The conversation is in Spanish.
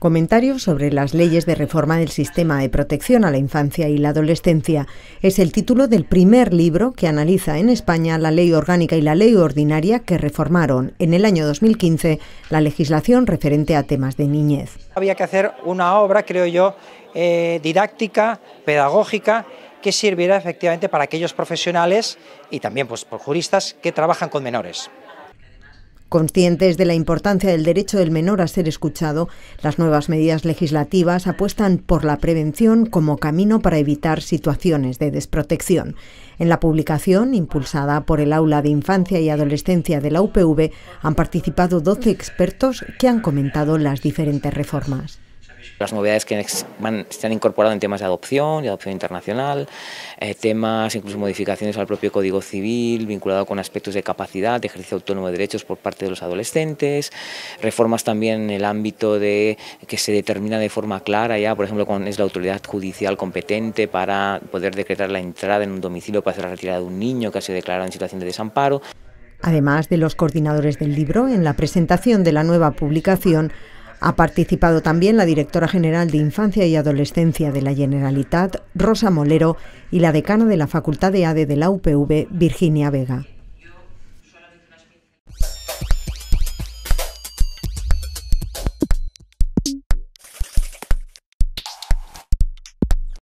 Comentarios sobre las leyes de reforma del sistema de protección a la infancia y la adolescencia es el título del primer libro que analiza en España la ley orgánica y la ley ordinaria que reformaron en el año 2015 la legislación referente a temas de niñez. Había que hacer una obra, creo yo, eh, didáctica, pedagógica, que sirviera efectivamente para aquellos profesionales y también pues, por juristas que trabajan con menores. Conscientes de la importancia del derecho del menor a ser escuchado, las nuevas medidas legislativas apuestan por la prevención como camino para evitar situaciones de desprotección. En la publicación, impulsada por el Aula de Infancia y Adolescencia de la UPV, han participado 12 expertos que han comentado las diferentes reformas. Las novedades que se han incorporado en temas de adopción y adopción internacional, eh, temas, incluso modificaciones al propio Código Civil vinculado con aspectos de capacidad, de ejercicio autónomo de derechos por parte de los adolescentes, reformas también en el ámbito de que se determina de forma clara ya, por ejemplo, cuál es la autoridad judicial competente para poder decretar la entrada en un domicilio para hacer la retirada de un niño que ha sido declarado en situación de desamparo. Además de los coordinadores del libro, en la presentación de la nueva publicación ha participado también la directora general de Infancia y Adolescencia de la Generalitat, Rosa Molero, y la decana de la Facultad de ADE de la UPV, Virginia Vega.